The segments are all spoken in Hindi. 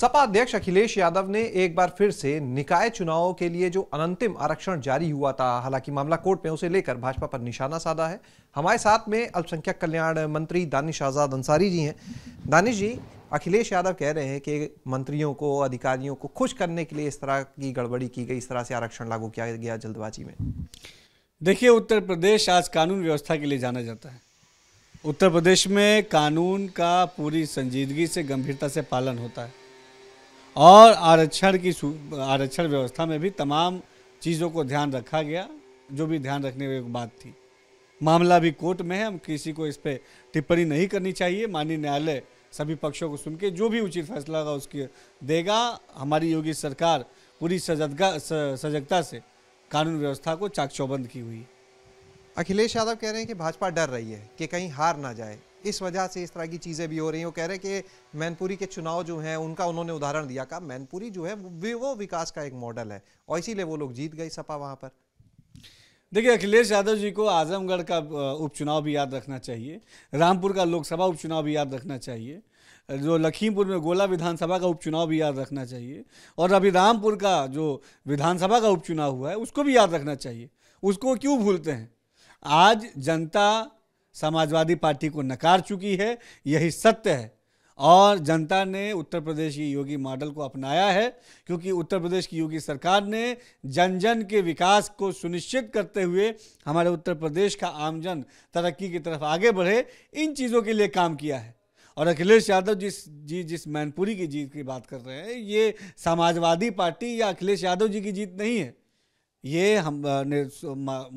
सपा अध्यक्ष अखिलेश यादव ने एक बार फिर से निकाय चुनावों के लिए जो अनंतिम आरक्षण जारी हुआ था हालांकि मामला कोर्ट में उसे लेकर भाजपा पर निशाना साधा है हमारे साथ में अल्पसंख्यक कल्याण मंत्री दानिश आजाद अंसारी जी हैं दानिश जी अखिलेश यादव कह रहे हैं कि मंत्रियों को अधिकारियों को खुश करने के लिए इस तरह की गड़बड़ी की गई इस तरह से आरक्षण लागू किया गया जल्दबाजी में देखिए उत्तर प्रदेश आज कानून व्यवस्था के लिए जाना जाता है उत्तर प्रदेश में कानून का पूरी संजीदगी से गंभीरता से पालन होता है और आरक्षण की आरक्षण व्यवस्था में भी तमाम चीज़ों को ध्यान रखा गया जो भी ध्यान रखने की बात थी मामला भी कोर्ट में है हम किसी को इस पर टिप्पणी नहीं करनी चाहिए माननीय न्यायालय सभी पक्षों को सुन के जो भी उचित फैसला होगा उसकी देगा हमारी योगी सरकार पूरी सजगता सजगता से कानून व्यवस्था को चाक चौबंद की हुई अखिलेश यादव कह रहे हैं कि भाजपा डर रही है कि कहीं हार ना जाए इस वजह से इस तरह की चीज़ें भी हो रही हैं वो कह रहे हैं कि मैनपुरी के चुनाव जो हैं उनका उन्होंने उदाहरण दिया कहा मैनपुरी जो है वो विकास का एक मॉडल है और इसीलिए वो लोग जीत गए सपा वहाँ पर देखिए अखिलेश यादव जी को आजमगढ़ का उपचुनाव भी याद रखना चाहिए रामपुर का लोकसभा उपचुनाव भी याद रखना चाहिए जो लखीमपुर में गोला विधानसभा का उपचुनाव भी याद रखना चाहिए और अभी रामपुर का जो विधानसभा का उपचुनाव हुआ है उसको भी याद रखना चाहिए उसको क्यों भूलते हैं आज जनता समाजवादी पार्टी को नकार चुकी है यही सत्य है और जनता ने उत्तर प्रदेश की योगी मॉडल को अपनाया है क्योंकि उत्तर प्रदेश की योगी सरकार ने जन जन के विकास को सुनिश्चित करते हुए हमारे उत्तर प्रदेश का आमजन तरक्की की तरफ आगे बढ़े इन चीज़ों के लिए काम किया है और अखिलेश यादव जिस जी जिस मैनपुरी की जीत की बात कर रहे हैं ये समाजवादी पार्टी या अखिलेश यादव जी की जीत नहीं है ये हम ने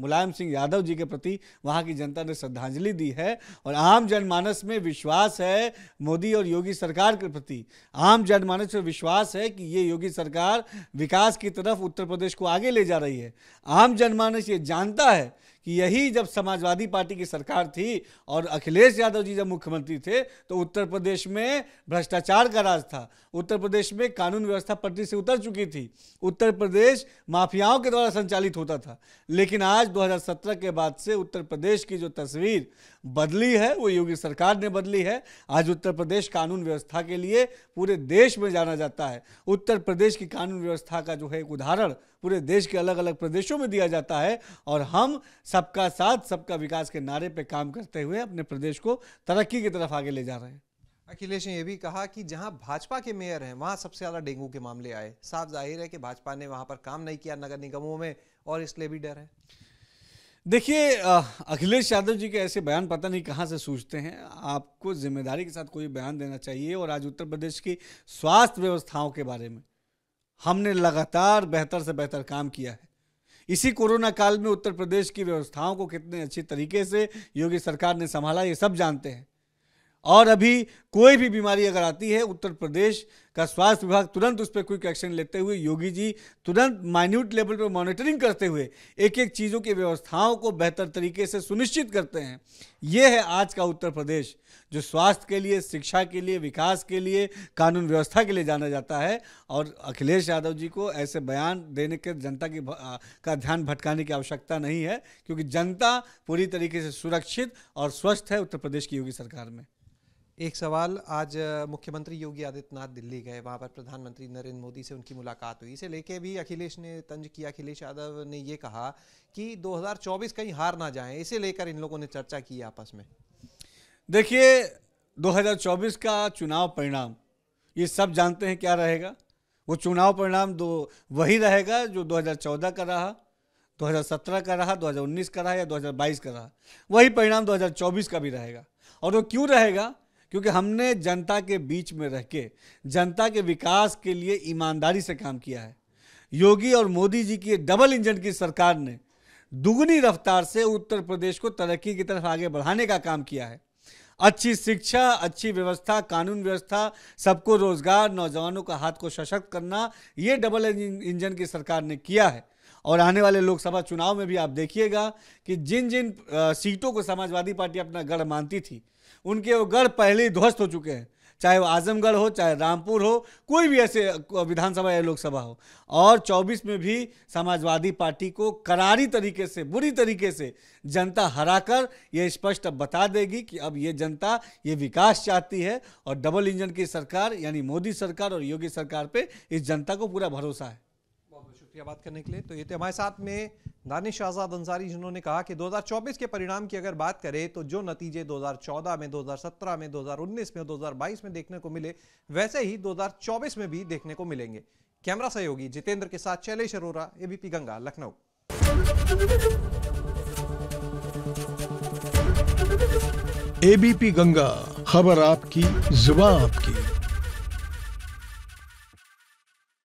मुलायम सिंह यादव जी के प्रति वहाँ की जनता ने श्रद्धांजलि दी है और आम जनमानस में विश्वास है मोदी और योगी सरकार के प्रति आम जनमानस में विश्वास है कि ये योगी सरकार विकास की तरफ उत्तर प्रदेश को आगे ले जा रही है आम जनमानस ये जानता है कि यही जब समाजवादी पार्टी की सरकार थी और अखिलेश यादव जी जब मुख्यमंत्री थे तो उत्तर प्रदेश में भ्रष्टाचार का राज था उत्तर प्रदेश में कानून व्यवस्था पटरी से उतर चुकी थी उत्तर प्रदेश माफियाओं के द्वारा संचालित होता था लेकिन आज 2017 के बाद से उत्तर प्रदेश की जो तस्वीर बदली है वो योगी सरकार ने बदली है आज उत्तर प्रदेश कानून व्यवस्था के लिए पूरे देश में जाना जाता है उत्तर प्रदेश की कानून व्यवस्था का जो है एक उदाहरण पूरे देश के अलग अलग प्रदेशों में दिया जाता है और हम सबका साथ सबका विकास के नारे पर काम करते हुए अपने प्रदेश को तरक्की की तरफ आगे ले जा रहे हैं अखिलेश ने यह भी कहा कि जहां भाजपा के मेयर हैं वहां सबसे ज्यादा डेंगू के मामले आए साफ जाहिर है कि भाजपा ने वहां पर काम नहीं किया नगर निगमों में और इसलिए भी डर है देखिए अखिलेश यादव जी के ऐसे बयान पता नहीं कहाँ से सूझते हैं आपको जिम्मेदारी के साथ कोई बयान देना चाहिए और आज उत्तर प्रदेश की स्वास्थ्य व्यवस्थाओं के बारे में हमने लगातार बेहतर से बेहतर काम किया है इसी कोरोना काल में उत्तर प्रदेश की व्यवस्थाओं को कितने अच्छे तरीके से योगी सरकार ने संभाला ये सब जानते हैं और अभी कोई भी बीमारी अगर आती है उत्तर प्रदेश का स्वास्थ्य विभाग तुरंत उस पर क्विक एक्शन लेते हुए योगी जी तुरंत माइन्यूट लेवल पर मॉनिटरिंग करते हुए एक एक चीज़ों की व्यवस्थाओं को बेहतर तरीके से सुनिश्चित करते हैं ये है आज का उत्तर प्रदेश जो स्वास्थ्य के लिए शिक्षा के लिए विकास के लिए कानून व्यवस्था के लिए जाना जाता है और अखिलेश यादव जी को ऐसे बयान देने के जनता की का ध्यान भटकाने की आवश्यकता नहीं है क्योंकि जनता पूरी तरीके से सुरक्षित और स्वस्थ है उत्तर प्रदेश की योगी सरकार में एक सवाल आज मुख्यमंत्री योगी आदित्यनाथ दिल्ली गए वहाँ पर प्रधानमंत्री नरेंद्र मोदी से उनकी मुलाकात हुई इसे लेके भी अखिलेश ने तंज किया अखिलेश यादव ने ये कहा कि 2024 कहीं हार ना जाए इसे लेकर इन लोगों ने चर्चा की आपस में देखिए 2024 का चुनाव परिणाम ये सब जानते हैं क्या रहेगा वो चुनाव परिणाम दो वही रहेगा जो 2014 का रहा 2017 का रहा 2019 का रहा या 2022 का रहा वही परिणाम 2024 का भी रहेगा और वो क्यों रहेगा क्योंकि हमने जनता के बीच में रह के जनता के विकास के लिए ईमानदारी से काम किया है योगी और मोदी जी की डबल इंजन की सरकार ने दुगनी रफ्तार से उत्तर प्रदेश को तरक्की की तरफ आगे बढ़ाने का काम किया है अच्छी शिक्षा अच्छी व्यवस्था कानून व्यवस्था सबको रोजगार नौजवानों का हाथ को सशक्त करना ये डबल इंजन की सरकार ने किया है और आने वाले लोकसभा चुनाव में भी आप देखिएगा कि जिन जिन सीटों को समाजवादी पार्टी अपना गढ़ मानती थी उनके वो गढ़ पहले ही ध्वस्त हो चुके हैं चाहे वो आजमगढ़ हो चाहे रामपुर हो कोई भी ऐसे विधानसभा या लोकसभा हो और 24 में भी समाजवादी पार्टी को करारी तरीके से बुरी तरीके से जनता हराकर ये स्पष्ट बता देगी कि अब ये जनता ये विकास चाहती है और डबल इंजन की सरकार यानी मोदी सरकार और योगी सरकार पे इस जनता को पूरा भरोसा है शुक्रिया बात करने के लिए तो ये थे हमारे साथ में दानिश आज़ाद अंसारी जिन्होंने कहा कि 2024 के परिणाम की अगर बात करें तो जो नतीजे 2014 में 2017 में 2019 में 2022 में देखने को मिले वैसे ही 2024 में भी देखने को मिलेंगे कैमरा सहयोगी जितेंद्र के साथ शैलेश अरोरा एबीपी गंगा लखनऊ एबीपी गंगा खबर आपकी जुबा आपकी